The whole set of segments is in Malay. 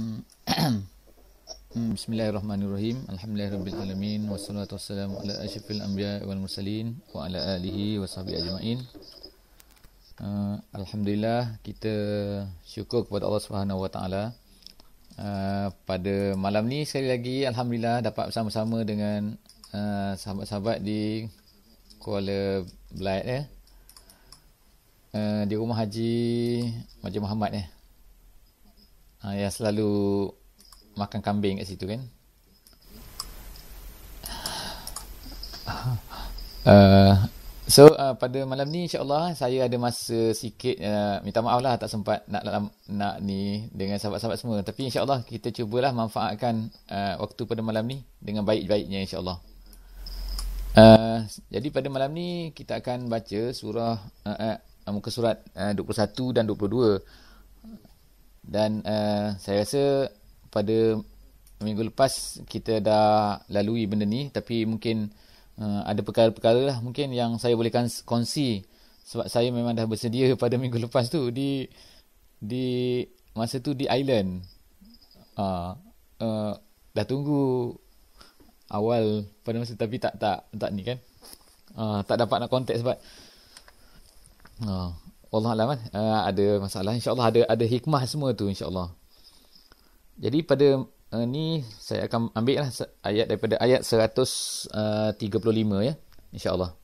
Hmm. Hmm, bismillahirrahmanirrahim. Alhamdulillahirabbilalamin wassalatu wassalamu ala asyrafil anbiya'i wal mursalin wa ala alihi washabbi ajmain. Uh, alhamdulillah kita syukur kepada Allah Subhanahu wa taala. Uh, pada malam ni sekali lagi alhamdulillah dapat bersama-sama dengan uh, sahabat-sahabat di Kuala Belait eh. Uh, di rumah Haji Majid Muhammad eh. Ha, yang selalu makan kambing kat situ kan. Uh, so uh, pada malam ni insyaAllah saya ada masa sikit uh, minta maaf lah tak sempat nak, nak, nak ni dengan sahabat-sahabat semua. Tapi insyaAllah kita cubalah manfaatkan uh, waktu pada malam ni dengan baik-baiknya insyaAllah. Uh, jadi pada malam ni kita akan baca surah uh, uh, muka surat uh, 21 dan 22 dan uh, saya rasa pada minggu lepas kita dah lalui benda ni tapi mungkin uh, ada perkara-perkara lah mungkin yang saya boleh kongsi sebab saya memang dah bersedia pada minggu lepas tu di di masa tu di island uh, uh, dah tunggu awal pada masa tapi tak tak tak ni kan uh, tak dapat nak contact sebab uh, Allah alam kan uh, ada masalah insyaallah ada ada hikmah semua tu insyaallah jadi pada uh, ni saya akan ambil lah ayat daripada ayat 135 eh, ya insyaallah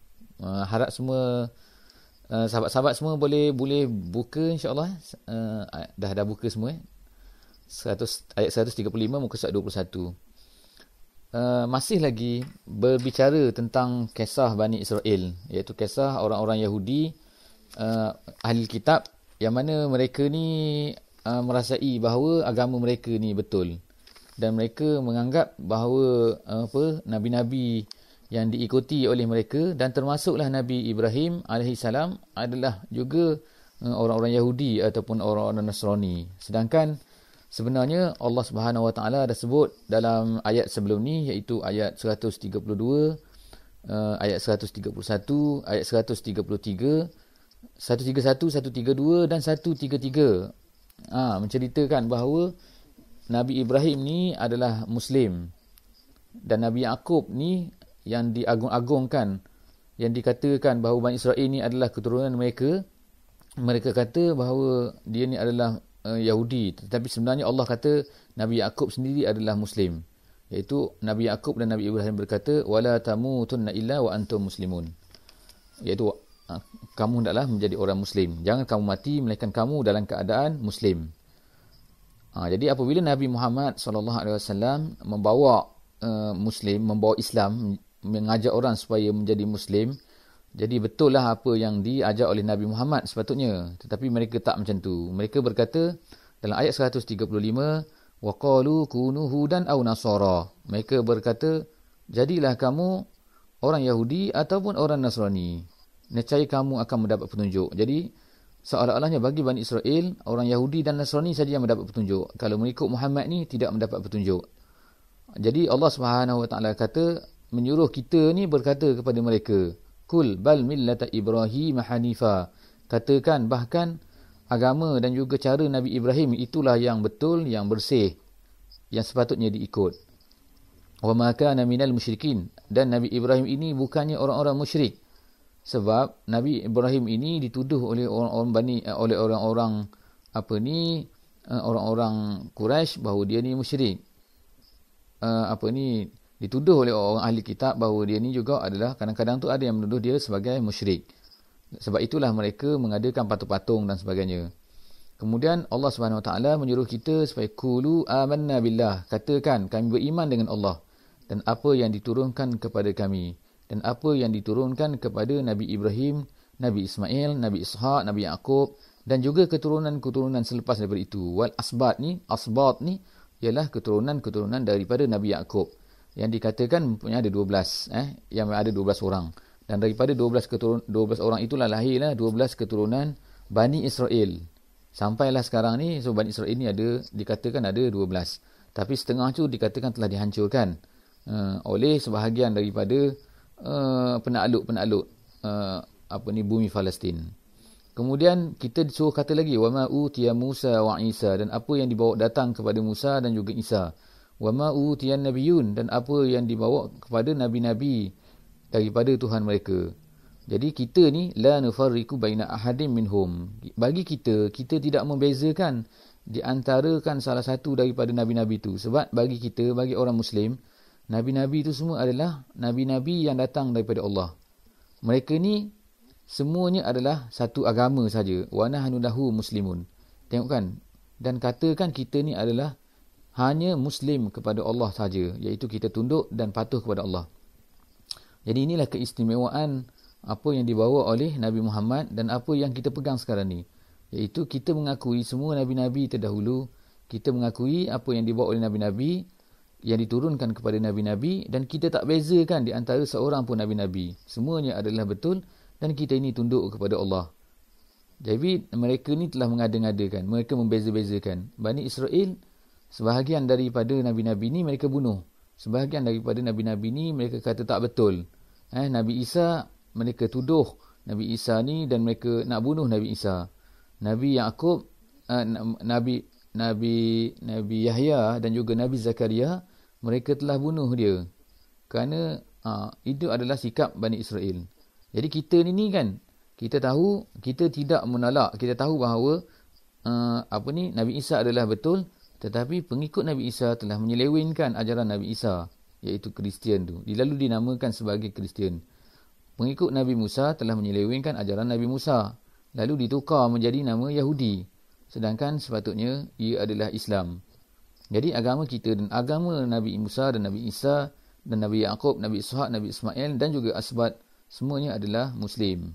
uh, harap semua uh, sahabat-sahabat semua boleh boleh buka insyaallah uh, dah dah buka semua ya 100 ayat 135 muka surat 21 uh, masih lagi berbicara tentang kisah Bani Israel iaitu kisah orang-orang Yahudi yang uh, ahli kitab yang mana mereka ni uh, merasai bahawa agama mereka ni betul dan mereka menganggap bahawa uh, apa nabi-nabi yang diikuti oleh mereka dan termasuklah Nabi Ibrahim alaihi salam adalah juga uh, orang-orang Yahudi ataupun orang-orang Nasrani sedangkan sebenarnya Allah Subhanahu Wa Taala ada sebut dalam ayat sebelum ni iaitu ayat 132 uh, ayat 131 ayat 133 131, 132 dan 133 ha, menceritakan bahawa Nabi Ibrahim ni adalah Muslim dan Nabi Yaakob ni yang diagung-agungkan yang dikatakan bahawa Bani Israel ni adalah keturunan mereka mereka kata bahawa dia ni adalah uh, Yahudi tetapi sebenarnya Allah kata Nabi Yaakob sendiri adalah Muslim iaitu Nabi Yaakob dan Nabi Ibrahim berkata wala tamutunna illa wa antum muslimun iaitu Ah, kamu hendaklah menjadi orang Muslim. Jangan kamu mati, melainkan kamu dalam keadaan Muslim. Ha, jadi apabila Nabi Muhammad SAW membawa uh, Muslim, membawa Islam, mengajak orang supaya menjadi Muslim, jadi betul lah apa yang diajak oleh Nabi Muhammad sepatutnya. Tetapi mereka tak macam tu. Mereka berkata dalam ayat 135, وَقَالُوا كُونُهُ دَنْ أَوْ نَصَرَى Mereka berkata, jadilah kamu orang Yahudi ataupun orang Nasrani nescaya kamu akan mendapat petunjuk. Jadi seolah-olahnya bagi Bani Israel, orang Yahudi dan Nasrani saja yang mendapat petunjuk. Kalau mengikut Muhammad ni tidak mendapat petunjuk. Jadi Allah Subhanahu Wa Taala kata menyuruh kita ni berkata kepada mereka, "Kul bal millata Ibrahim hanifa." Katakan bahkan agama dan juga cara Nabi Ibrahim itulah yang betul, yang bersih, yang sepatutnya diikut. Wa ma kana minal musyrikin dan Nabi Ibrahim ini bukannya orang-orang musyrik sebab Nabi Ibrahim ini dituduh oleh orang-orang Bani eh, oleh orang-orang apa ni eh, orang-orang Quraisy bahawa dia ni musyrik. Eh, apa ni dituduh oleh orang ahli kitab bahawa dia ni juga adalah kadang-kadang tu ada yang menuduh dia sebagai musyrik. Sebab itulah mereka mengadakan patung-patung dan sebagainya. Kemudian Allah Subhanahu Wa Taala menyuruh kita supaya kulu amanna billah, katakan kami beriman dengan Allah dan apa yang diturunkan kepada kami dan apa yang diturunkan kepada Nabi Ibrahim, Nabi Ismail, Nabi Ishaq, Nabi Yaakob dan juga keturunan-keturunan selepas daripada itu. Wal asbat ni, asbat ni ialah keturunan-keturunan daripada Nabi Yaakob yang dikatakan mempunyai ada 12 eh yang ada 12 orang dan daripada 12 keturunan 12 orang itulah lahirlah 12 keturunan Bani Israel sampailah sekarang ni so Bani Israel ni ada dikatakan ada 12 tapi setengah tu dikatakan telah dihancurkan uh, oleh sebahagian daripada penakluk-penakluk uh, uh, apa ni bumi Palestin. Kemudian kita disuruh kata lagi wa ma utiya Musa wa Isa dan apa yang dibawa datang kepada Musa dan juga Isa. Wa ma utiya nabiyun dan apa yang dibawa kepada nabi-nabi daripada Tuhan mereka. Jadi kita ni la nufarriqu baina ahadin minhum. Bagi kita kita tidak membezakan di antara kan salah satu daripada nabi-nabi itu sebab bagi kita bagi orang muslim Nabi-nabi itu semua adalah nabi-nabi yang datang daripada Allah. Mereka ni semuanya adalah satu agama saja. Wa nahnu lahu muslimun. Tengokkan dan katakan kita ni adalah hanya muslim kepada Allah saja, iaitu kita tunduk dan patuh kepada Allah. Jadi inilah keistimewaan apa yang dibawa oleh Nabi Muhammad dan apa yang kita pegang sekarang ni, iaitu kita mengakui semua nabi-nabi terdahulu, kita mengakui apa yang dibawa oleh nabi-nabi yang diturunkan kepada nabi-nabi dan kita tak bezakan di antara seorang pun nabi-nabi. Semuanya adalah betul dan kita ini tunduk kepada Allah. Jadi mereka ni telah mengada-ngadakan, mereka membeza-bezakan. Bani Israel sebahagian daripada nabi-nabi ini mereka bunuh. Sebahagian daripada nabi-nabi ini mereka kata tak betul. Eh Nabi Isa mereka tuduh Nabi Isa ni dan mereka nak bunuh Nabi Isa. Nabi Yaakob, uh, Nabi Nabi Nabi Yahya dan juga Nabi Zakaria mereka telah bunuh dia kerana ha, itu adalah sikap Bani Israel jadi kita ni ni kan kita tahu kita tidak menolak kita tahu bahawa uh, apa ni Nabi Isa adalah betul tetapi pengikut Nabi Isa telah menyelewengkan ajaran Nabi Isa iaitu Kristian tu lalu dinamakan sebagai Kristian pengikut Nabi Musa telah menyelewengkan ajaran Nabi Musa lalu ditukar menjadi nama Yahudi sedangkan sepatutnya ia adalah Islam jadi agama kita dan agama Nabi Musa dan Nabi Isa dan Nabi Yaakob, Nabi Ishaq, Nabi Ismail dan juga Asbat semuanya adalah Muslim.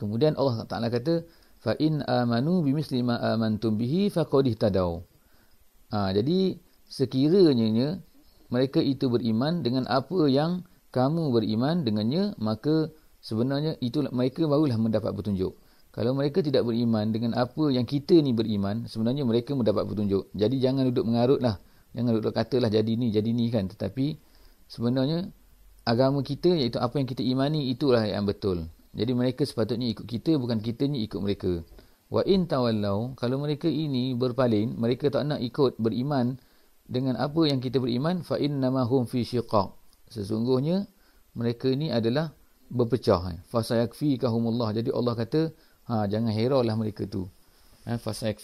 Kemudian Allah Ta'ala kata, فَإِنْ آمَنُوا بِمِسْلِ مَا آمَنْتُمْ بِهِ فَقَوْدِهْ تَدَوْ ha, Jadi sekiranya mereka itu beriman dengan apa yang kamu beriman dengannya, maka sebenarnya itulah mereka barulah mendapat petunjuk. Kalau mereka tidak beriman dengan apa yang kita ni beriman, sebenarnya mereka mendapat petunjuk. Jadi jangan duduk mengarut lah, Jangan duduk kata lah jadi ni, jadi ni kan. Tetapi sebenarnya agama kita iaitu apa yang kita imani itulah yang betul. Jadi mereka sepatutnya ikut kita bukan kita ni ikut mereka. Wa in tawallau kalau mereka ini berpaling, mereka tak nak ikut beriman dengan apa yang kita beriman fa innamahum fi shiqaq. Sesungguhnya mereka ini adalah berpecah. Fa sayakfi kahumullah. Jadi Allah kata Ha, jangan heran lah mereka tu. Ha,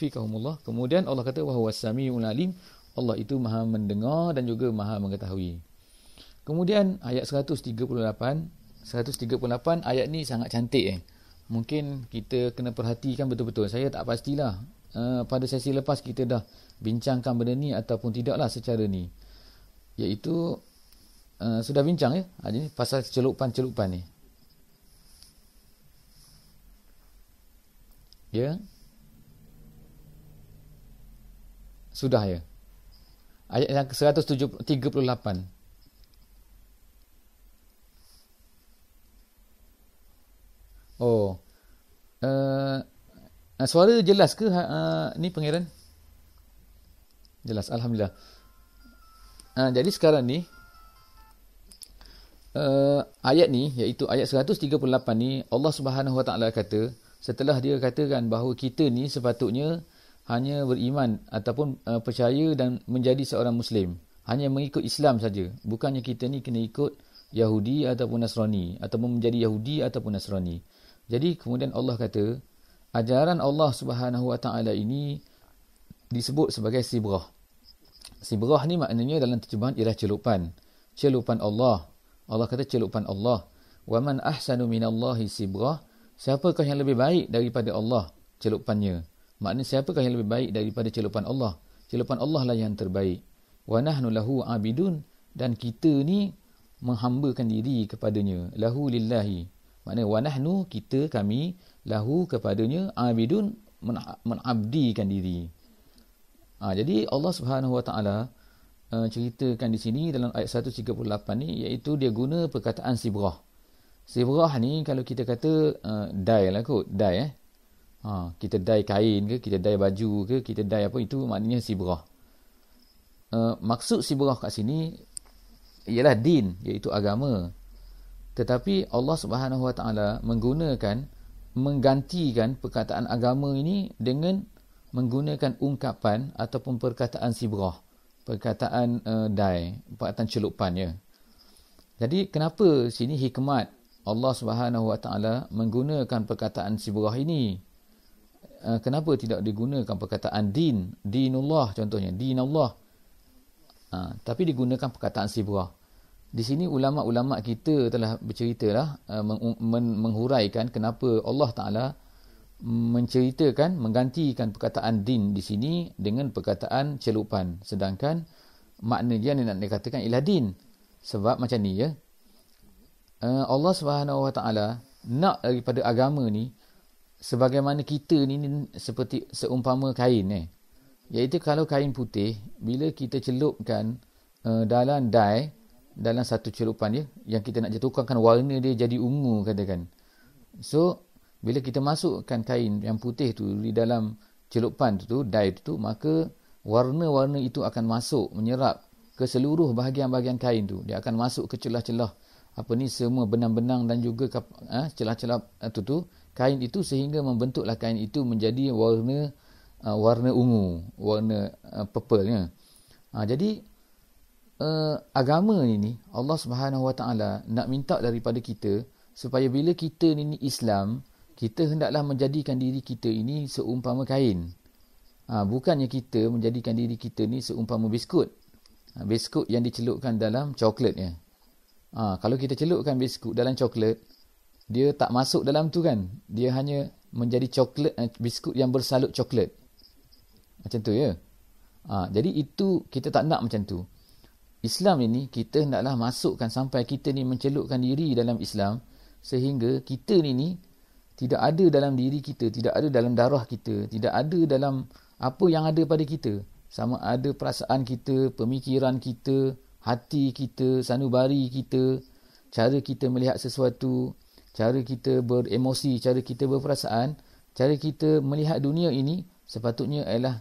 kaum Allah. Kemudian Allah kata, wah Wasami ulalim Allah itu maha mendengar dan juga maha mengetahui. Kemudian ayat 138. 138 ayat ni sangat cantik eh. Mungkin kita kena perhatikan betul-betul. Saya tak pastilah. Uh, pada sesi lepas kita dah bincangkan benda ni ataupun tidaklah secara ni. Iaitu uh, sudah bincang ya. Eh? Ha, pasal celupan-celupan ni. Eh? ya sudah ya ayat yang ke-138 oh uh, suara jelas ke uh, ni pangeran jelas alhamdulillah uh, jadi sekarang ni uh, ayat ni iaitu ayat 138 ni Allah Subhanahu Wa Taala kata setelah dia katakan bahawa kita ni sepatutnya hanya beriman ataupun uh, percaya dan menjadi seorang muslim hanya mengikut Islam saja bukannya kita ni kena ikut Yahudi ataupun Nasrani ataupun menjadi Yahudi ataupun Nasrani jadi kemudian Allah kata ajaran Allah Subhanahu ini disebut sebagai sibrah sibrah ni maknanya dalam terjemahan ialah celupan celupan Allah Allah kata celupan Allah wa man ahsanu minallahi sibrah siapakah yang lebih baik daripada Allah celupannya maknanya siapakah yang lebih baik daripada celupan Allah celupan Allah lah yang terbaik wa nahnu lahu abidun dan kita ni menghambakan diri kepadanya lahu lillahi maknanya wa nahnu kita kami lahu kepadanya abidun menabdikan diri ha, jadi Allah Subhanahu wa taala eh, ceritakan di sini dalam ayat 138 ni iaitu dia guna perkataan sibrah Sibrah ni kalau kita kata uh, dye lah kot, dye eh. Ha, kita dye kain ke, kita dye baju ke, kita dye apa itu maknanya sibrah. Uh, maksud sibrah kat sini ialah din iaitu agama. Tetapi Allah Subhanahu Wa Taala menggunakan menggantikan perkataan agama ini dengan menggunakan ungkapan ataupun perkataan sibrah, perkataan uh, dai, perkataan celupan ya. Jadi kenapa sini hikmat Allah Subhanahu Wa Taala menggunakan perkataan sibrah ini eh, kenapa tidak digunakan perkataan din dinullah contohnya dinullah ha, tapi digunakan perkataan sibrah di sini ulama-ulama kita telah berceritalah eh, menghuraikan kenapa Allah Taala menceritakan menggantikan perkataan din di sini dengan perkataan celupan sedangkan maknanya dia nak dikatakan ialah din sebab macam ni ya Eh, Allah Subhanahu Wa Taala nak daripada agama ni sebagaimana kita ni, ni seperti seumpama kain eh. Iaitu kalau kain putih bila kita celupkan uh, dalam dye dalam satu celupan ya, yang kita nak jatuhkan warna dia jadi ungu katakan. So bila kita masukkan kain yang putih tu di dalam celupan tu, dye tu, tu maka warna-warna itu akan masuk menyerap ke seluruh bahagian-bahagian kain tu. Dia akan masuk ke celah-celah apa ni semua benang-benang dan juga ha, celah-celah itu ha, tu kain itu sehingga membentuklah kain itu menjadi warna uh, warna ungu warna uh, purple ya. Ha, jadi uh, agama ini Allah Subhanahu Wa Taala nak minta daripada kita supaya bila kita ni Islam kita hendaklah menjadikan diri kita ini seumpama kain. Ha, bukannya kita menjadikan diri kita ni seumpama biskut. Ha, biskut yang dicelupkan dalam coklat ya. Ha, kalau kita celupkan biskut dalam coklat, dia tak masuk dalam tu kan. Dia hanya menjadi coklat eh, biskut yang bersalut coklat. Macam tu ya. Ha, jadi itu kita tak nak macam tu. Islam ini kita hendaklah masukkan sampai kita ni mencelupkan diri dalam Islam sehingga kita ni ni tidak ada dalam diri kita, tidak ada dalam darah kita, tidak ada dalam apa yang ada pada kita. Sama ada perasaan kita, pemikiran kita, hati kita, sanubari kita, cara kita melihat sesuatu, cara kita beremosi, cara kita berperasaan, cara kita melihat dunia ini sepatutnya ialah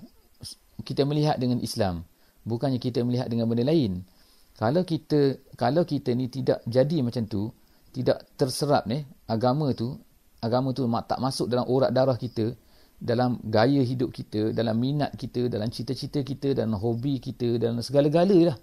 kita melihat dengan Islam, bukannya kita melihat dengan benda lain. Kalau kita kalau kita ni tidak jadi macam tu, tidak terserap ni agama tu, agama tu tak masuk dalam urat darah kita, dalam gaya hidup kita, dalam minat kita, dalam cita-cita kita, dalam hobi kita, dalam segala-galanya lah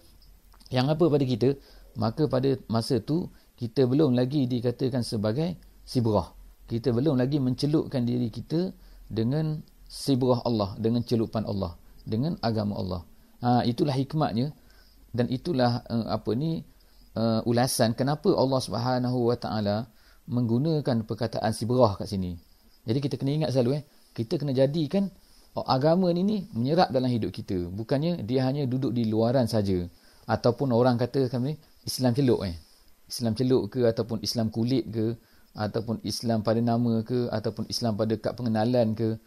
yang apa pada kita maka pada masa tu kita belum lagi dikatakan sebagai sibrah kita belum lagi mencelupkan diri kita dengan sibrah Allah dengan celupan Allah dengan agama Allah ha, itulah hikmatnya dan itulah uh, apa ni uh, ulasan kenapa Allah Subhanahu Wa Taala menggunakan perkataan sibrah kat sini jadi kita kena ingat selalu eh kita kena jadikan agama ni ni menyerap dalam hidup kita bukannya dia hanya duduk di luaran saja ataupun orang kata kami Islam celuk eh. Islam celuk ke ataupun Islam kulit ke ataupun Islam pada nama ke ataupun Islam pada kad pengenalan ke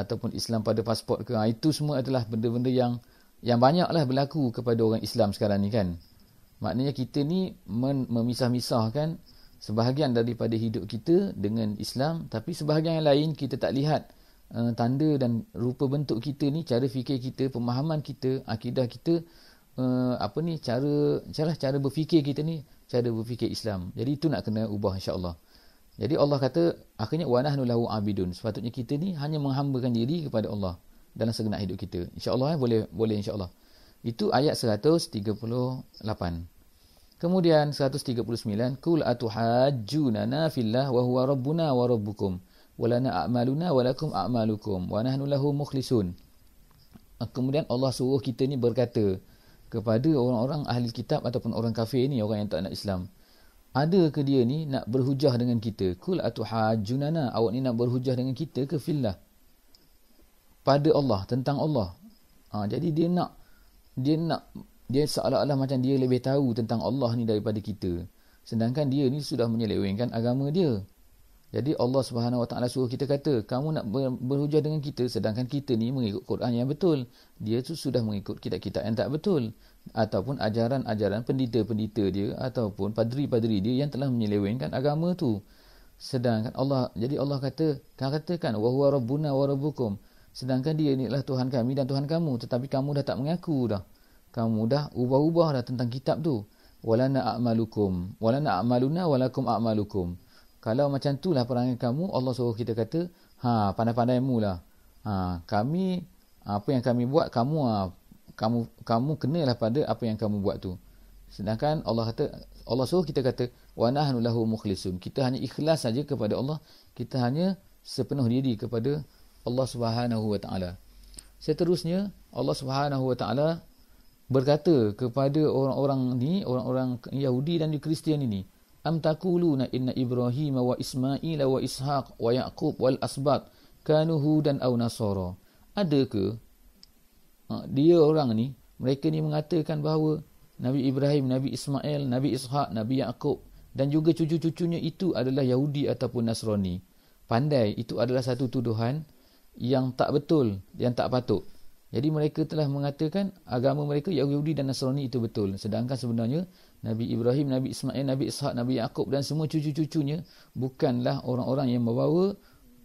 ataupun Islam pada pasport ke. Ha, itu semua adalah benda-benda yang yang banyaklah berlaku kepada orang Islam sekarang ni kan. Maknanya kita ni memisah-misahkan sebahagian daripada hidup kita dengan Islam tapi sebahagian yang lain kita tak lihat uh, tanda dan rupa bentuk kita ni cara fikir kita pemahaman kita akidah kita uh, apa ni cara cara cara berfikir kita ni cara berfikir Islam. Jadi itu nak kena ubah insya-Allah. Jadi Allah kata akhirnya wa nahnu lahu abidun. Sepatutnya kita ni hanya menghambakan diri kepada Allah dalam segala hidup kita. Insya-Allah eh, boleh boleh insya-Allah. Itu ayat 138. Kemudian 139 kul atuhajjunana fillah wa huwa rabbuna wa rabbukum walana a'maluna wa lakum a'malukum wa nahnu lahu mukhlisun. Kemudian Allah suruh kita ni berkata, kepada orang-orang ahli kitab ataupun orang kafir ni orang yang tak nak Islam ada ke dia ni nak berhujah dengan kita kul atuhajunana awak ni nak berhujah dengan kita ke fillah pada Allah tentang Allah ha, jadi dia nak dia nak dia seolah-olah macam dia lebih tahu tentang Allah ni daripada kita sedangkan dia ni sudah menyelewengkan agama dia jadi Allah Subhanahu Wa Taala suruh kita kata, kamu nak berhujah dengan kita sedangkan kita ni mengikut Quran yang betul. Dia tu sudah mengikut kitab-kitab yang tak betul ataupun ajaran-ajaran pendeta-pendeta dia ataupun padri-padri dia yang telah menyelewengkan agama tu. Sedangkan Allah jadi Allah kata, kan katakan wa huwa rabbuna wa rabbukum. Sedangkan dia ni lah Tuhan kami dan Tuhan kamu tetapi kamu dah tak mengaku dah. Kamu dah ubah-ubah dah tentang kitab tu. Walana a'malukum. Walana a'maluna walakum a'malukum kalau macam tu lah perangai kamu Allah suruh kita kata ha pandai-pandai mulah ha kami apa yang kami buat kamu ha, kamu kamu kenalah pada apa yang kamu buat tu sedangkan Allah kata Allah suruh kita kata wa nahnu lahu mukhlisun kita hanya ikhlas saja kepada Allah kita hanya sepenuh diri kepada Allah Subhanahu wa taala seterusnya Allah Subhanahu wa taala berkata kepada orang-orang ni orang-orang Yahudi dan juga Kristian ini am takuluna inna Ibrahim wa Ismail wa ishaq wa yaqub wal asbat kanu hudan aw nasara adakah ha, dia orang ni mereka ni mengatakan bahawa nabi ibrahim nabi ismail nabi ishaq nabi yaqub dan juga cucu-cucunya itu adalah yahudi ataupun nasrani pandai itu adalah satu tuduhan yang tak betul yang tak patut jadi mereka telah mengatakan agama mereka yahudi dan nasrani itu betul sedangkan sebenarnya Nabi Ibrahim, Nabi Ismail, Nabi Ishak, Nabi Yaakob dan semua cucu-cucunya bukanlah orang-orang yang membawa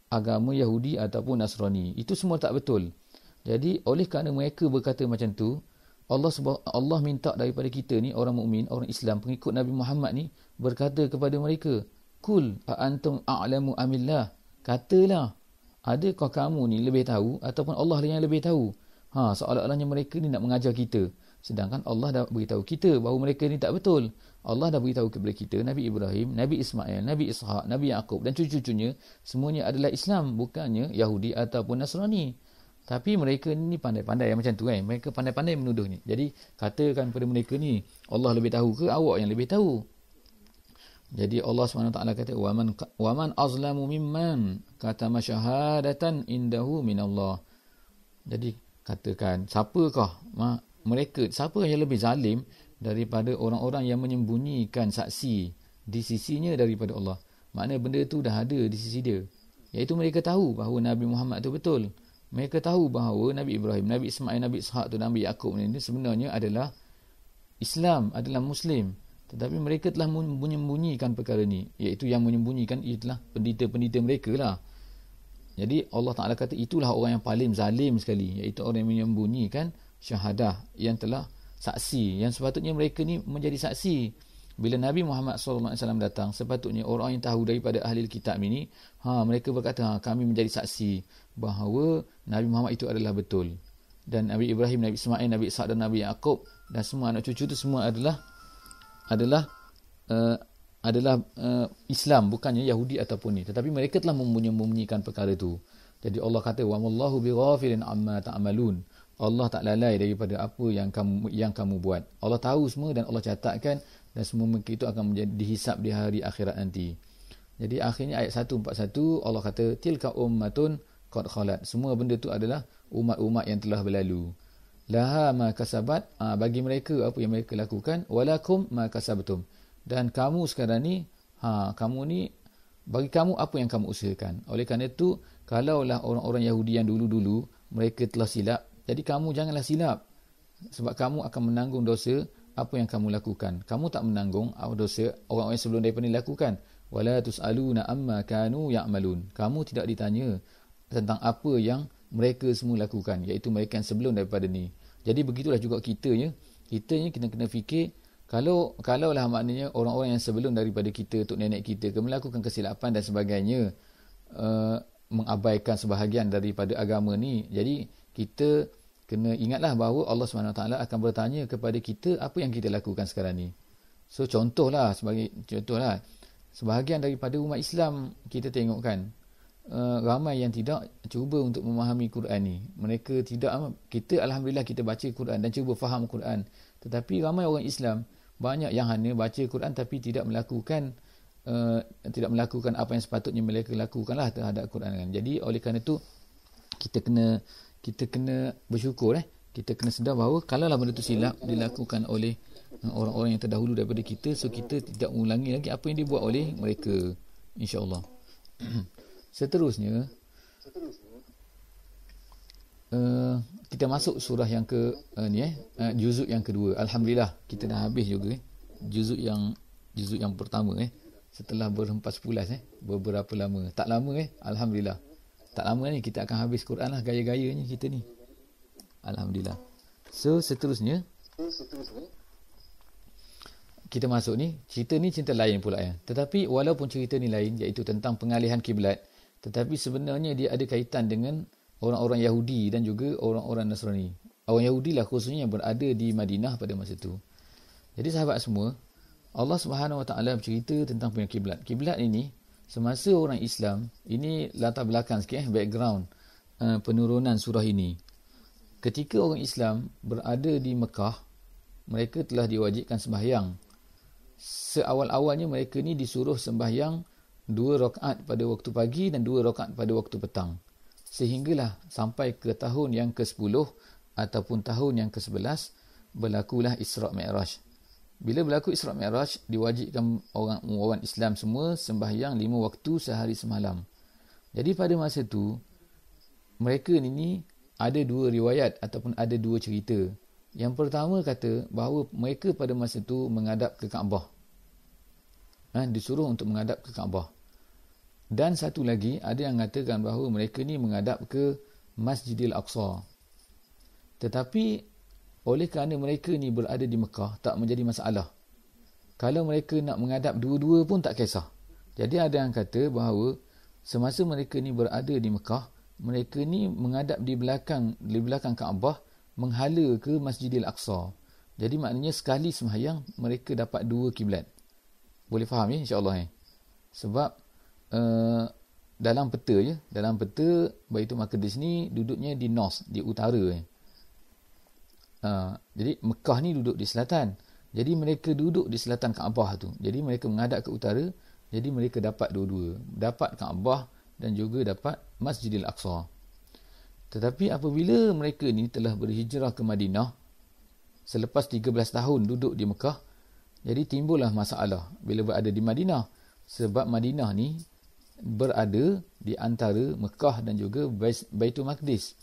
agama Yahudi ataupun Nasrani. Itu semua tak betul. Jadi oleh kerana mereka berkata macam tu, Allah sebab Allah minta daripada kita ni orang mukmin, orang Islam, pengikut Nabi Muhammad ni berkata kepada mereka, "Kul antum a'lamu amillah?" Katalah, adakah kamu ni lebih tahu ataupun Allah lah yang lebih tahu? Ha, seolah-olahnya mereka ni nak mengajar kita. Sedangkan Allah dah beritahu kita bahawa mereka ni tak betul. Allah dah beritahu kepada kita Nabi Ibrahim, Nabi Ismail, Nabi Ishaq, Nabi Yaakob dan cucu-cucunya semuanya adalah Islam bukannya Yahudi ataupun Nasrani. Tapi mereka ni pandai-pandai yang macam tu kan. Mereka pandai-pandai menuduh ni. Jadi katakan kepada mereka ni Allah lebih tahu ke awak yang lebih tahu? Jadi Allah SWT kata waman waman azlamu mimman kata masyhadatan indahu minallah. Jadi katakan siapakah mereka siapa yang lebih zalim daripada orang-orang yang menyembunyikan saksi di sisinya daripada Allah makna benda itu dah ada di sisi dia iaitu mereka tahu bahawa Nabi Muhammad itu betul mereka tahu bahawa Nabi Ibrahim Nabi Ismail Nabi Ishaq tu Nabi Yaakob ni sebenarnya adalah Islam adalah Muslim tetapi mereka telah menyembunyikan perkara ni iaitu yang menyembunyikan itulah pendeta-pendeta mereka lah jadi Allah Ta'ala kata itulah orang yang paling zalim sekali iaitu orang yang menyembunyikan syahadah yang telah saksi yang sepatutnya mereka ni menjadi saksi bila Nabi Muhammad SAW datang sepatutnya orang yang tahu daripada ahli kitab ini ha, mereka berkata ha, kami menjadi saksi bahawa Nabi Muhammad itu adalah betul dan Nabi Ibrahim, Nabi Ismail, Nabi Ishaq dan Nabi Yaakob dan semua anak cucu itu semua adalah adalah uh, adalah uh, Islam bukannya Yahudi ataupun ini tetapi mereka telah mempunyai perkara itu jadi Allah kata wa mallahu bighafirin amma ta'malun Allah tak lalai daripada apa yang kamu yang kamu buat. Allah tahu semua dan Allah catatkan dan semua itu akan menjadi dihisap di hari akhirat nanti. Jadi akhirnya ayat 141 Allah kata tilka ummatun qad khalat. Semua benda tu adalah umat-umat yang telah berlalu. Laha ma kasabat ah, bagi mereka apa yang mereka lakukan walakum ma kasabtum. Dan kamu sekarang ni ha kamu ni bagi kamu apa yang kamu usahakan. Oleh kerana itu kalaulah orang-orang Yahudi yang dulu-dulu mereka telah silap jadi kamu janganlah silap sebab kamu akan menanggung dosa apa yang kamu lakukan. Kamu tak menanggung ah, dosa orang-orang yang sebelum daripada ini lakukan. Wala tusaluna amma kanu ya'malun. Kamu tidak ditanya tentang apa yang mereka semua lakukan iaitu mereka yang sebelum daripada ini. Jadi begitulah juga kita ya. Kita ni kita kena fikir kalau kalau lah maknanya orang-orang yang sebelum daripada kita untuk nenek kita ke melakukan kesilapan dan sebagainya uh, mengabaikan sebahagian daripada agama ni. Jadi kita kena ingatlah bahawa Allah SWT akan bertanya kepada kita apa yang kita lakukan sekarang ni. So contohlah sebagai contohlah sebahagian daripada umat Islam kita tengok kan uh, eh, ramai yang tidak cuba untuk memahami Quran ni. Mereka tidak kita alhamdulillah kita baca Quran dan cuba faham Quran. Tetapi ramai orang Islam banyak yang hanya baca Quran tapi tidak melakukan uh, tidak melakukan apa yang sepatutnya mereka lakukanlah terhadap Quran kan. Jadi oleh kerana itu kita kena kita kena bersyukur eh kita kena sedar bahawa kalau lah benda tu silap dilakukan oleh uh, orang-orang yang terdahulu daripada kita so kita tidak mengulangi lagi apa yang dibuat oleh mereka insyaallah seterusnya uh, kita masuk surah yang ke uh, ni eh uh, juzuk yang kedua alhamdulillah kita dah habis juga eh juzuk yang juzuk yang pertama eh setelah berhempas pulas eh beberapa lama tak lama eh alhamdulillah tak lama ni kita akan habis Quran lah gaya gaya ni, kita ni. Alhamdulillah. So seterusnya kita masuk ni cerita ni cerita lain pula ya. Tetapi walaupun cerita ni lain iaitu tentang pengalihan kiblat tetapi sebenarnya dia ada kaitan dengan orang-orang Yahudi dan juga orang-orang Nasrani. Orang Yahudi lah khususnya yang berada di Madinah pada masa itu. Jadi sahabat semua, Allah Subhanahu Wa Taala bercerita tentang punya kiblat. Kiblat ini semasa orang Islam ini latar belakang sikit eh, background uh, penurunan surah ini ketika orang Islam berada di Mekah mereka telah diwajibkan sembahyang seawal-awalnya mereka ni disuruh sembahyang dua rakaat pada waktu pagi dan dua rakaat pada waktu petang sehinggalah sampai ke tahun yang ke-10 ataupun tahun yang ke-11 berlakulah Isra Mi'raj bila berlaku Isra Mi'raj, diwajibkan orang umat Islam semua sembahyang lima waktu sehari semalam. Jadi pada masa itu, mereka ini ada dua riwayat ataupun ada dua cerita. Yang pertama kata bahawa mereka pada masa itu mengadap ke Kaabah. Ha, disuruh untuk mengadap ke Kaabah. Dan satu lagi, ada yang mengatakan bahawa mereka ini mengadap ke Masjidil Aqsa. Tetapi oleh kerana mereka ni berada di Mekah, tak menjadi masalah. Kalau mereka nak mengadap dua-dua pun tak kisah. Jadi ada yang kata bahawa semasa mereka ni berada di Mekah, mereka ni mengadap di belakang di belakang Kaabah menghala ke Masjidil Aqsa. Jadi maknanya sekali semayang mereka dapat dua kiblat. Boleh faham ya insya-Allah eh. Sebab uh, dalam peta ya, dalam peta Baitul Maqdis ni duduknya di north, di utara eh. Ha, jadi Mekah ni duduk di selatan. Jadi mereka duduk di selatan Kaabah tu. Jadi mereka menghadap ke utara. Jadi mereka dapat dua-dua. Dapat Kaabah dan juga dapat Masjidil Aqsa. Tetapi apabila mereka ni telah berhijrah ke Madinah selepas 13 tahun duduk di Mekah, jadi timbullah masalah bila berada di Madinah sebab Madinah ni berada di antara Mekah dan juga Baitul Maqdis.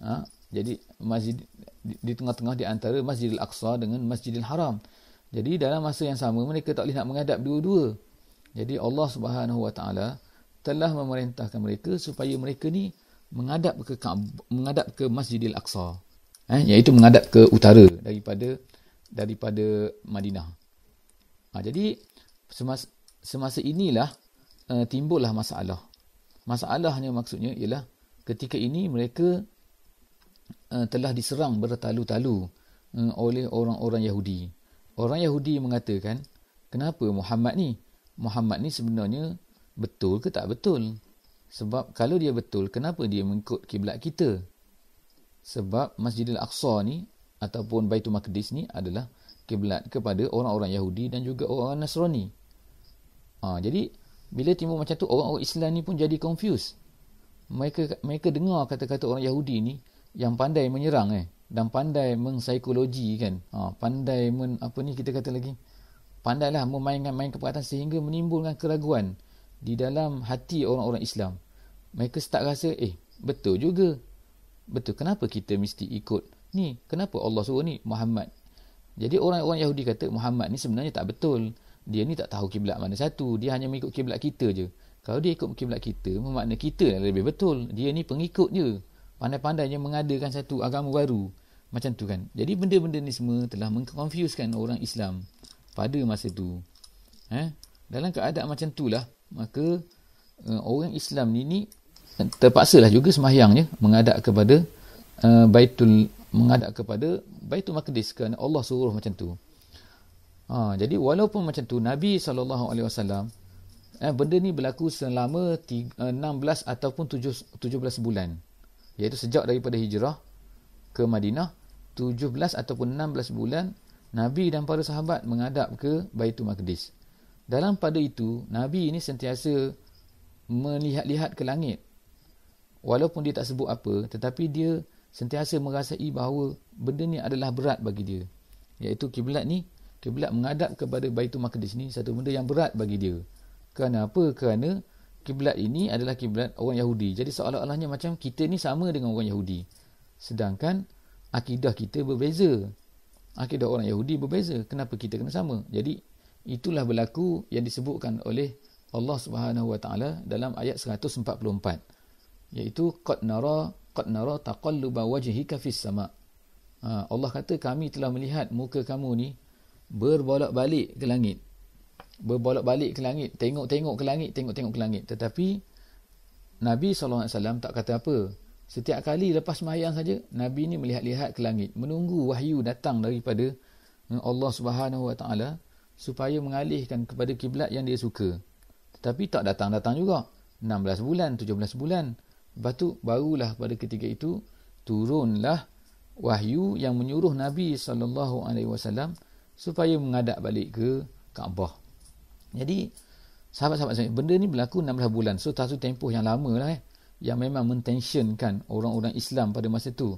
Ha? Jadi Masjid di tengah-tengah di antara Masjidil Aqsa dengan Masjidil Haram. Jadi dalam masa yang sama mereka tak boleh nak menghadap dua-dua. Jadi Allah Subhanahu Wa Taala telah memerintahkan mereka supaya mereka ni menghadap ke menghadap ke Masjidil Aqsa. Eh, iaitu menghadap ke utara daripada daripada Madinah. Ha, jadi semasa, semasa inilah uh, timbullah masalah. Masalahnya maksudnya ialah ketika ini mereka Eh, telah diserang bertalu-talu eh, oleh orang-orang Yahudi. Orang Yahudi mengatakan, kenapa Muhammad ni? Muhammad ni sebenarnya betul ke tak betul? Sebab kalau dia betul, kenapa dia mengikut kiblat kita? Sebab Masjidil Aqsa ni ataupun Baitul Maqdis ni adalah kiblat kepada orang-orang Yahudi dan juga orang Nasrani. Ha, jadi bila timbul macam tu orang-orang Islam ni pun jadi confused. Mereka mereka dengar kata-kata orang Yahudi ni yang pandai menyerang eh dan pandai mengpsikologi kan ha, pandai men, apa ni kita kata lagi pandailah memainkan main keperkataan sehingga menimbulkan keraguan di dalam hati orang-orang Islam mereka start rasa eh betul juga betul kenapa kita mesti ikut ni kenapa Allah suruh ni Muhammad jadi orang-orang Yahudi kata Muhammad ni sebenarnya tak betul dia ni tak tahu kiblat mana satu dia hanya mengikut kiblat kita je kalau dia ikut kiblat kita memakna kita yang lebih betul dia ni pengikut je pandai-pandainya mengadakan satu agama baru macam tu kan jadi benda-benda ni semua telah mengconfusekan orang Islam pada masa tu eh dalam keadaan macam tu lah, maka uh, orang Islam ni ni terpaksalah juga sembahyangnya mengadak kepada uh, Baitul mengadak kepada Baitul Maqdis kerana Allah suruh macam tu. Ha, jadi walaupun macam tu Nabi saw. eh benda ni berlaku selama 16 eh, ataupun 7 17 bulan iaitu sejak daripada hijrah ke Madinah 17 ataupun 16 bulan Nabi dan para sahabat menghadap ke Baitul Maqdis. Dalam pada itu Nabi ini sentiasa melihat-lihat ke langit. Walaupun dia tak sebut apa tetapi dia sentiasa merasai bahawa benda ni adalah berat bagi dia. Iaitu kiblat ni kiblat menghadap kepada Baitul Maqdis ni satu benda yang berat bagi dia. Kenapa? Kerana apa? Kerana kiblat ini adalah kiblat orang Yahudi. Jadi seolah-olahnya macam kita ni sama dengan orang Yahudi. Sedangkan akidah kita berbeza. Akidah orang Yahudi berbeza. Kenapa kita kena sama? Jadi itulah berlaku yang disebutkan oleh Allah Subhanahu Wa Taala dalam ayat 144 yaitu qad nara qad nara taqalluba wajhika fis sama. Ha, Allah kata kami telah melihat muka kamu ni berbolak-balik ke langit berbolak-balik ke langit, tengok-tengok ke langit, tengok-tengok ke langit. Tetapi Nabi SAW tak kata apa. Setiap kali lepas semayang saja, Nabi ni melihat-lihat ke langit. Menunggu wahyu datang daripada eh, Allah Subhanahu Wa Taala supaya mengalihkan kepada kiblat yang dia suka. Tetapi tak datang-datang juga. 16 bulan, 17 bulan. Lepas tu, barulah pada ketika itu, turunlah wahyu yang menyuruh Nabi SAW supaya mengadap balik ke Kaabah. Jadi sahabat-sahabat saya benda ni berlaku 16 bulan. So satu tempoh yang lama lah eh yang memang mentensionkan orang-orang Islam pada masa tu.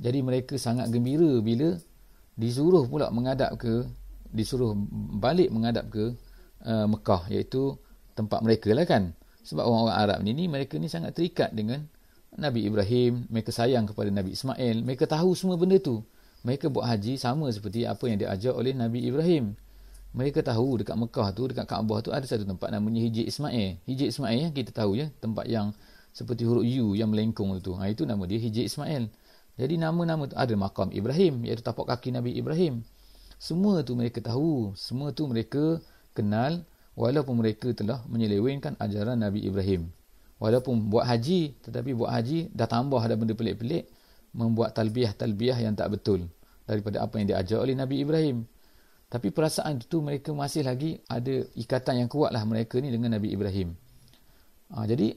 Jadi mereka sangat gembira bila disuruh pula mengadap ke disuruh balik mengadap ke uh, Mekah iaitu tempat mereka lah kan. Sebab orang-orang Arab ni, ni mereka ni sangat terikat dengan Nabi Ibrahim, mereka sayang kepada Nabi Ismail, mereka tahu semua benda tu. Mereka buat haji sama seperti apa yang diajar oleh Nabi Ibrahim mereka tahu dekat Mekah tu dekat Kaabah tu ada satu tempat namanya Hijr Ismail. Hijr Ismail yang eh, kita tahu ya tempat yang seperti huruf U yang melengkung tu. Ha, itu nama dia Hijr Ismail. Jadi nama-nama tu ada makam Ibrahim iaitu tapak kaki Nabi Ibrahim. Semua tu mereka tahu, semua tu mereka kenal walaupun mereka telah menyelewengkan ajaran Nabi Ibrahim. Walaupun buat haji tetapi buat haji dah tambah ada benda pelik-pelik membuat talbiah-talbiah yang tak betul daripada apa yang diajar oleh Nabi Ibrahim. Tapi perasaan itu mereka masih lagi ada ikatan yang kuatlah mereka ni dengan Nabi Ibrahim. Ha, jadi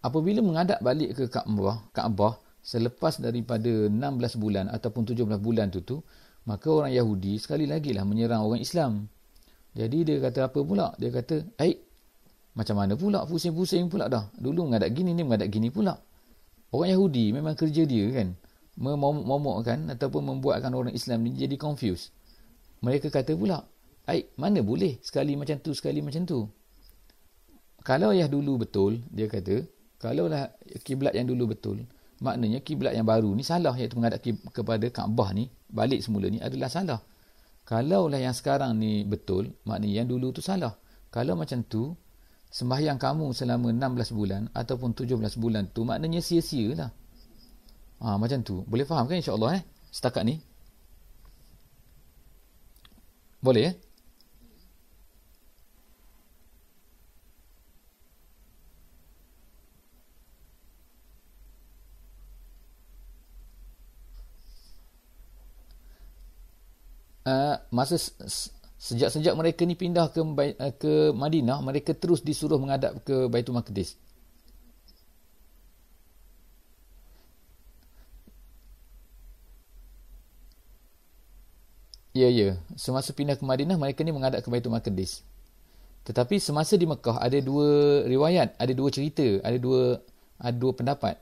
apabila mengadap balik ke Kaabah, Kaabah selepas daripada 16 bulan ataupun 17 bulan tu tu, maka orang Yahudi sekali lagi lah menyerang orang Islam. Jadi dia kata apa pula? Dia kata, "Aik, macam mana pula pusing-pusing pula dah. Dulu mengadap gini ni mengadap gini pula." Orang Yahudi memang kerja dia kan memomok-momokkan ataupun membuatkan orang Islam ni jadi confused. Mereka kata pula, ai mana boleh sekali macam tu, sekali macam tu. Kalau ayah dulu betul, dia kata, kalaulah kiblat yang dulu betul, maknanya kiblat yang baru ni salah iaitu menghadap kepada Kaabah ni, balik semula ni adalah salah. Kalaulah yang sekarang ni betul, maknanya yang dulu tu salah. Kalau macam tu, sembahyang kamu selama 16 bulan ataupun 17 bulan tu maknanya sia-sialah. Ah ha, macam tu. Boleh faham kan insya-Allah eh? Setakat ni. Boleh ya? Uh, masa sejak-sejak mereka ni pindah ke ke Madinah, mereka terus disuruh menghadap ke Baitul Maqdis. Ya, ya. Semasa pindah ke Madinah, mereka ni mengadap ke Baitul Maqdis. Tetapi semasa di Mekah, ada dua riwayat, ada dua cerita, ada dua ada dua pendapat.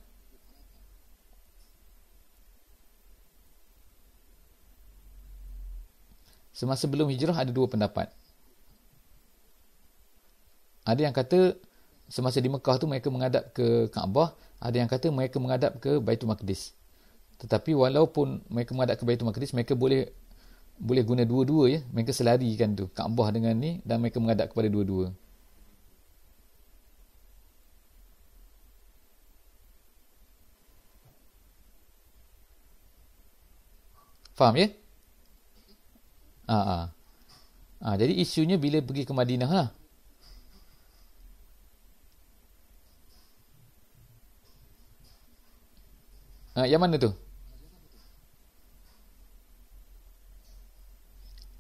Semasa belum hijrah, ada dua pendapat. Ada yang kata, semasa di Mekah tu mereka mengadap ke Kaabah, ada yang kata mereka mengadap ke Baitul Maqdis. Tetapi walaupun mereka mengadap ke Baitul Maqdis, mereka boleh boleh guna dua-dua ya mereka selarikan tu Kaabah dengan ni dan mereka mengadap kepada dua-dua faham ya ah ah ha, jadi isunya bila pergi ke Madinah lah ha, yang mana tu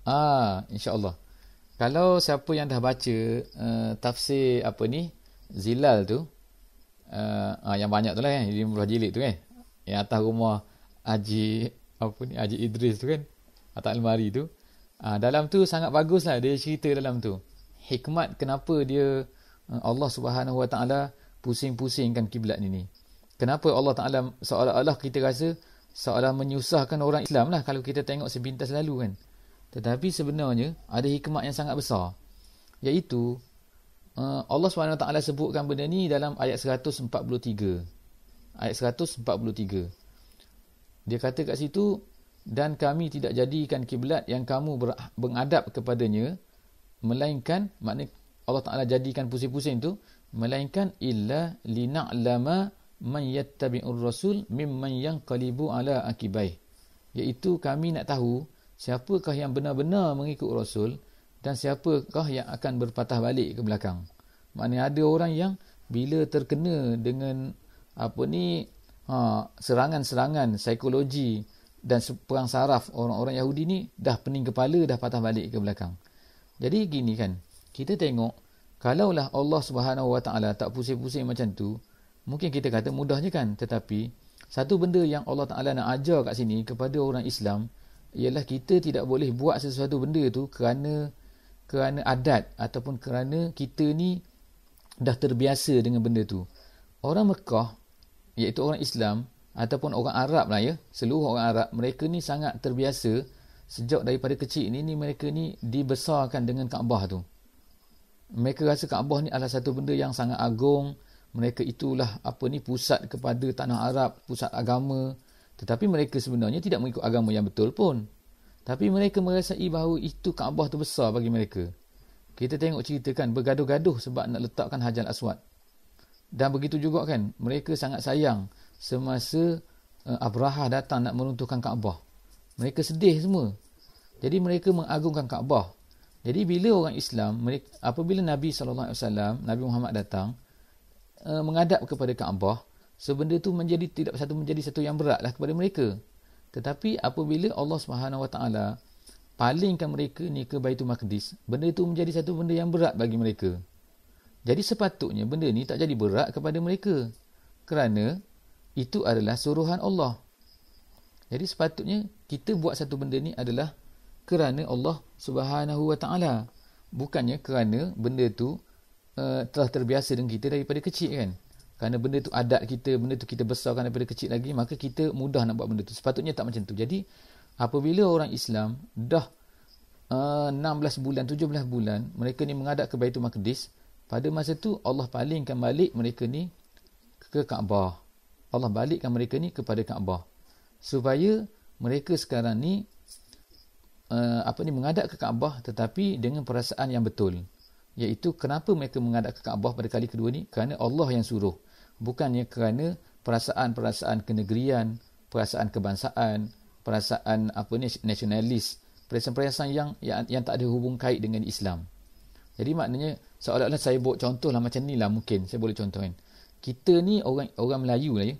Ah, insya-Allah. Kalau siapa yang dah baca uh, tafsir apa ni Zilal tu uh, uh, yang banyak tu lah kan, lima belah jilid tu kan. Yang atas rumah Haji apa ni Haji Idris tu kan. Atas almari tu. Uh, dalam tu sangat bagus lah dia cerita dalam tu. Hikmat kenapa dia eh, Allah Subhanahu Wa Taala pusing-pusingkan kiblat ni ni. Kenapa Allah Taala seolah-olah kita rasa seolah menyusahkan orang Islam lah kalau kita tengok sebintas lalu kan. Tetapi sebenarnya ada hikmah yang sangat besar. Iaitu eh, Allah SWT sebutkan benda ni dalam ayat 143. Ayat 143. Dia kata kat situ, Dan kami tidak jadikan kiblat yang kamu mengadap kepadanya, melainkan, makna Allah Ta'ala jadikan pusing-pusing tu, melainkan illa lina'lama man yattabi'ur rasul mimman yang qalibu ala akibai. Iaitu kami nak tahu, siapakah yang benar-benar mengikut Rasul dan siapakah yang akan berpatah balik ke belakang. Maknanya ada orang yang bila terkena dengan apa ni ha, serangan-serangan psikologi dan perang saraf orang-orang Yahudi ni dah pening kepala dah patah balik ke belakang. Jadi gini kan, kita tengok kalaulah Allah Subhanahu Wa Taala tak pusing-pusing macam tu, mungkin kita kata mudahnya kan, tetapi satu benda yang Allah Taala nak ajar kat sini kepada orang Islam, ialah kita tidak boleh buat sesuatu benda tu kerana kerana adat ataupun kerana kita ni dah terbiasa dengan benda tu. Orang Mekah iaitu orang Islam ataupun orang Arab lah ya, seluruh orang Arab mereka ni sangat terbiasa sejak daripada kecil ni ni mereka ni dibesarkan dengan Kaabah tu. Mereka rasa Kaabah ni adalah satu benda yang sangat agung. Mereka itulah apa ni pusat kepada tanah Arab, pusat agama. Tetapi mereka sebenarnya tidak mengikut agama yang betul pun. Tapi mereka merasai bahawa itu Kaabah tu besar bagi mereka. Kita tengok cerita kan bergaduh-gaduh sebab nak letakkan Hajar Aswad. Dan begitu juga kan mereka sangat sayang semasa uh, eh, Abraha datang nak meruntuhkan Kaabah. Mereka sedih semua. Jadi mereka mengagungkan Kaabah. Jadi bila orang Islam mereka, apabila Nabi saw. Nabi Muhammad datang uh, menghadap kepada Kaabah, sebenda tu menjadi tidak satu menjadi satu yang beratlah kepada mereka tetapi apabila Allah Subhanahu Wa Taala palingkan mereka ni ke Baitul Maqdis benda itu menjadi satu benda yang berat bagi mereka jadi sepatutnya benda ni tak jadi berat kepada mereka kerana itu adalah suruhan Allah jadi sepatutnya kita buat satu benda ni adalah kerana Allah Subhanahu Wa Taala bukannya kerana benda tu uh, telah terbiasa dengan kita daripada kecil kan kerana benda tu adat kita, benda tu kita besarkan daripada kecil lagi, maka kita mudah nak buat benda tu. Sepatutnya tak macam tu. Jadi, apabila orang Islam dah uh, 16 bulan, 17 bulan, mereka ni mengadat ke Baitul Maqdis, pada masa tu Allah palingkan balik mereka ni ke Kaabah. Allah balikkan mereka ni kepada Kaabah. Supaya mereka sekarang ni uh, apa ni mengadap ke Kaabah tetapi dengan perasaan yang betul. Iaitu kenapa mereka mengadap ke Kaabah pada kali kedua ni? Kerana Allah yang suruh bukannya kerana perasaan-perasaan kenegerian, perasaan kebangsaan, perasaan apa ni nasionalis, perasaan-perasaan yang, yang yang tak ada hubung kait dengan Islam. Jadi maknanya seolah-olah saya buat lah macam ni lah mungkin saya boleh contohkan. Kita ni orang orang Melayu lah ya.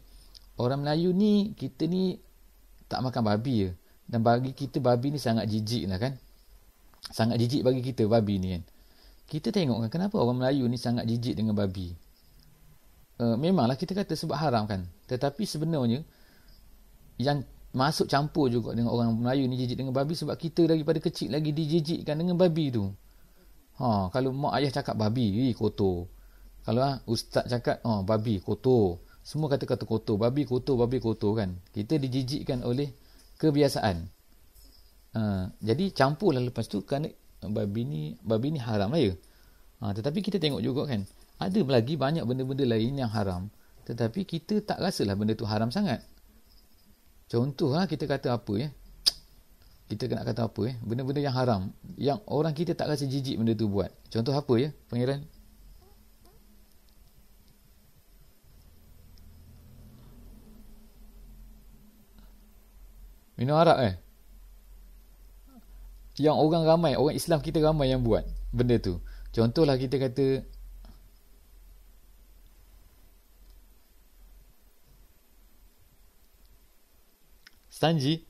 Orang Melayu ni kita ni tak makan babi ya. Dan bagi kita babi ni sangat jijik lah kan. Sangat jijik bagi kita babi ni kan. Kita tengok kan kenapa orang Melayu ni sangat jijik dengan babi uh, memanglah kita kata sebab haram kan tetapi sebenarnya yang masuk campur juga dengan orang Melayu ni jijik dengan babi sebab kita daripada kecil lagi dijijikkan dengan babi tu ha kalau mak ayah cakap babi ni kotor kalau ha, ustaz cakap oh babi kotor semua kata-kata kotor babi kotor babi kotor kan kita dijijikkan oleh kebiasaan ha, jadi campurlah lepas tu kan babi ni babi ni haram lah ya ha, tetapi kita tengok juga kan ada lagi banyak benda-benda lain yang haram tetapi kita tak rasalah benda tu haram sangat contohlah kita kata apa ya kita nak kata apa ya benda-benda yang haram yang orang kita tak rasa jijik benda tu buat contoh apa ya pangeran minum arak eh yang orang ramai orang Islam kita ramai yang buat benda tu contohlah kita kata Stanji.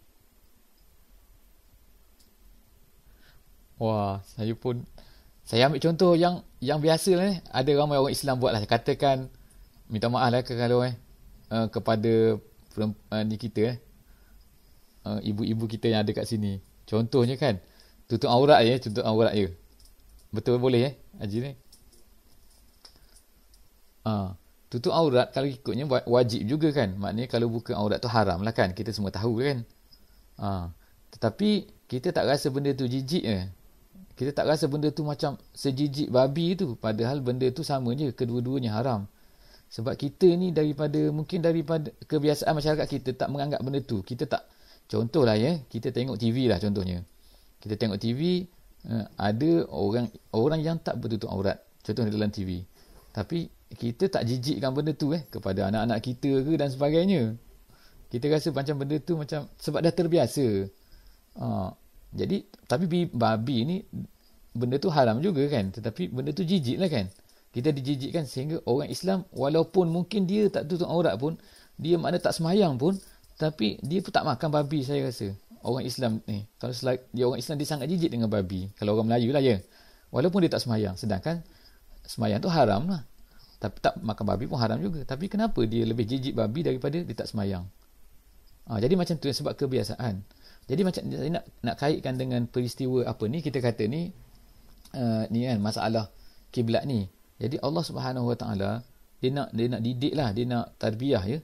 Wah, saya pun saya ambil contoh yang yang biasa ni. Lah, eh. Ada ramai orang Islam buat lah. Katakan, minta maaf lah kalau eh, eh kepada uh, ni kita eh. ibu-ibu kita yang ada kat sini. Contohnya kan, tutup aurat ya, eh, tutup aurat je. Betul boleh eh, Haji ni. Ah. Uh tutup aurat kalau ikutnya wajib juga kan maknanya kalau buka aurat tu haram lah kan kita semua tahu kan ha. tetapi kita tak rasa benda tu jijik eh. kita tak rasa benda tu macam sejijik babi tu padahal benda tu sama je kedua-duanya haram sebab kita ni daripada mungkin daripada kebiasaan masyarakat kita tak menganggap benda tu kita tak contoh lah ya kita tengok TV lah contohnya kita tengok TV eh, ada orang orang yang tak bertutup aurat contohnya dalam TV tapi kita tak jijikkan benda tu eh kepada anak-anak kita ke dan sebagainya. Kita rasa macam benda tu macam sebab dah terbiasa. Ha. Jadi tapi babi ni benda tu haram juga kan tetapi benda tu jijik lah kan. Kita dijijikkan sehingga orang Islam walaupun mungkin dia tak tutup aurat pun dia makna tak semayang pun tapi dia pun tak makan babi saya rasa. Orang Islam ni kalau selagi, dia orang Islam dia sangat jijik dengan babi kalau orang Melayu lah ya. Walaupun dia tak semayang sedangkan semayang tu haram lah tapi tak makan babi pun haram juga tapi kenapa dia lebih jijik babi daripada dia tak semayang ha, jadi macam tu sebab kebiasaan jadi macam nak nak kaitkan dengan peristiwa apa ni kita kata ni uh, ni kan masalah kiblat ni jadi Allah Subhanahu Wa Taala dia nak dia nak didik lah dia nak tarbiyah ya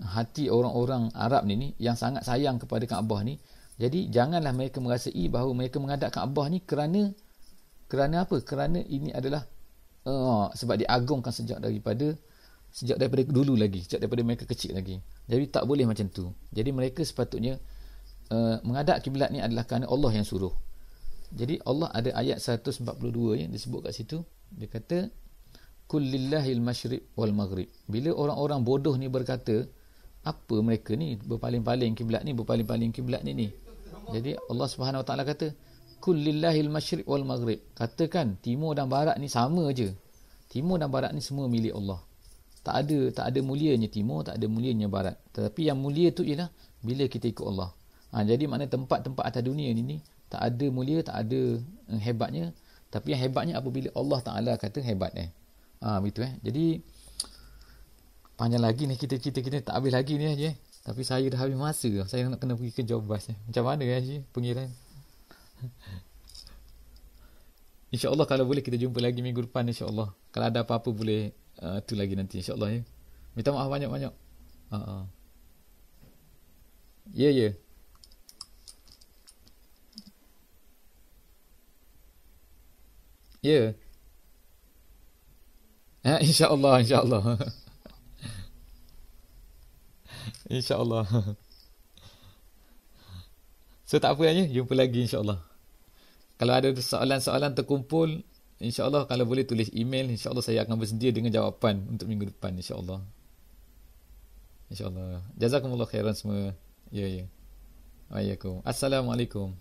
hati orang-orang Arab ni ni yang sangat sayang kepada Kaabah ni jadi janganlah mereka merasai bahawa mereka menghadap Kaabah ni kerana kerana apa kerana ini adalah Oh, sebab diagungkan sejak daripada sejak daripada dulu lagi, sejak daripada mereka kecil lagi. Jadi tak boleh macam tu. Jadi mereka sepatutnya uh, eh, menghadap kiblat ni adalah kerana Allah yang suruh. Jadi Allah ada ayat 142 yang disebut kat situ. Dia kata kulillahil masyriq wal maghrib. Bila orang-orang bodoh ni berkata apa mereka ni berpaling-paling kiblat ni berpaling-paling kiblat ni ni. Jadi Allah Subhanahu Wa Taala kata kullillahil masyriq wal maghrib. Katakan timur dan barat ni sama aje. Timur dan barat ni semua milik Allah. Tak ada tak ada mulianya timur, tak ada mulianya barat. Tetapi yang mulia tu ialah bila kita ikut Allah. Ha, jadi makna tempat-tempat atas dunia ni ni tak ada mulia, tak ada yang eh, hebatnya. Tapi yang hebatnya apabila Allah Taala kata hebat eh. Ha, begitu eh. Jadi panjang lagi ni kita cerita kita tak habis lagi ni aje. Eh. Tapi saya dah habis masa. Saya nak kena pergi ke job bus. Macam mana eh, pengiran? InsyaAllah kalau boleh kita jumpa lagi minggu depan insyaAllah. Kalau ada apa-apa boleh uh, tu lagi nanti insyaAllah ya. Minta maaf banyak-banyak. Ya, uh, uh. ya. Yeah, yeah. Ya. Yeah. Ha, eh insya-Allah, insya-Allah. insya-Allah. So tak apa ya, jumpa lagi insya-Allah kalau ada soalan-soalan terkumpul insyaallah kalau boleh tulis email insyaallah saya akan bersedia dengan jawapan untuk minggu depan insyaallah insyaallah jazakumullah khairan semua ya ya assalamualaikum